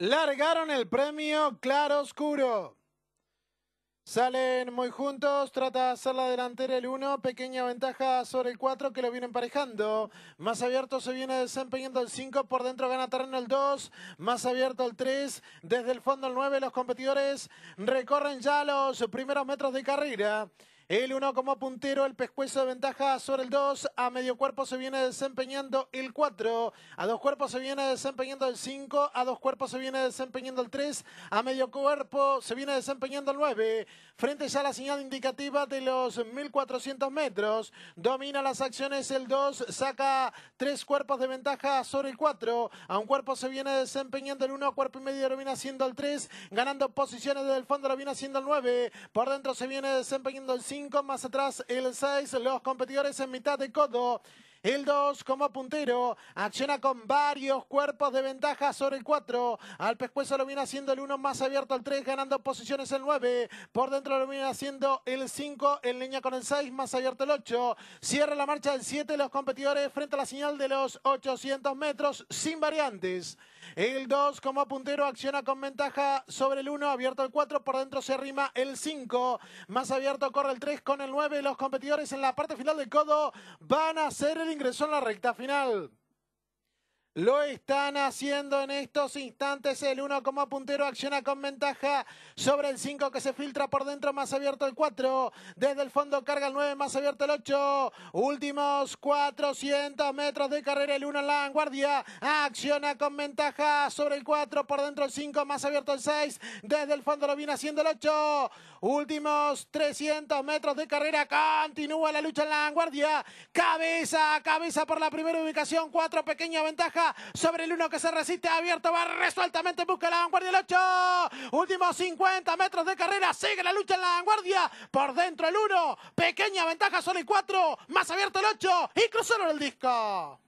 Largaron el premio Claro Oscuro. Salen muy juntos, trata de hacer la delantera el 1, pequeña ventaja sobre el 4 que lo viene emparejando. Más abierto se viene desempeñando el 5, por dentro gana terreno el 2, más abierto el 3, desde el fondo el 9 los competidores recorren ya los primeros metros de carrera. El 1 como puntero, el pescuezo de ventaja sobre el 2. A medio cuerpo se viene desempeñando el 4. A dos cuerpos se viene desempeñando el 5. A dos cuerpos se viene desempeñando el 3. A medio cuerpo se viene desempeñando el 9. Frente ya a la señal indicativa de los 1400 metros. Domina las acciones el 2. Saca tres cuerpos de ventaja sobre el 4. A un cuerpo se viene desempeñando el 1. Cuerpo y medio lo viene haciendo el 3. Ganando posiciones desde el fondo lo viene haciendo el 9. Por dentro se viene desempeñando el 5 cinco más atrás el 6, los competidores en mitad de codo. El 2 como puntero. Acciona con varios cuerpos de ventaja sobre el 4. Al pescuezo lo viene haciendo el 1 más abierto al 3, ganando posiciones el 9. Por dentro lo viene haciendo el 5 en línea con el 6, más abierto el 8. Cierra la marcha del 7 los competidores frente a la señal de los 800 metros sin variantes. El 2 como puntero acciona con ventaja sobre el 1, abierto el 4, por dentro se arrima el 5. Más abierto corre el 3 con el 9. Los competidores en la parte final del codo van a ser el ingresó en la recta final. Lo están haciendo en estos instantes. El 1 como puntero acciona con ventaja sobre el 5 que se filtra por dentro. Más abierto el 4. Desde el fondo carga el 9. Más abierto el 8. Últimos 400 metros de carrera. El 1 en la vanguardia. Acciona con ventaja sobre el 4. Por dentro el 5. Más abierto el 6. Desde el fondo lo viene haciendo el 8. Últimos 300 metros de carrera. Continúa la lucha en la vanguardia. Cabeza a cabeza por la primera ubicación. 4 pequeña ventaja sobre el 1 que se resiste abierto, va resueltamente busca la vanguardia el 8. Últimos 50 metros de carrera, sigue la lucha en la vanguardia. Por dentro el 1, pequeña ventaja solo el 4, más abierto el 8 y cruzaron el disco.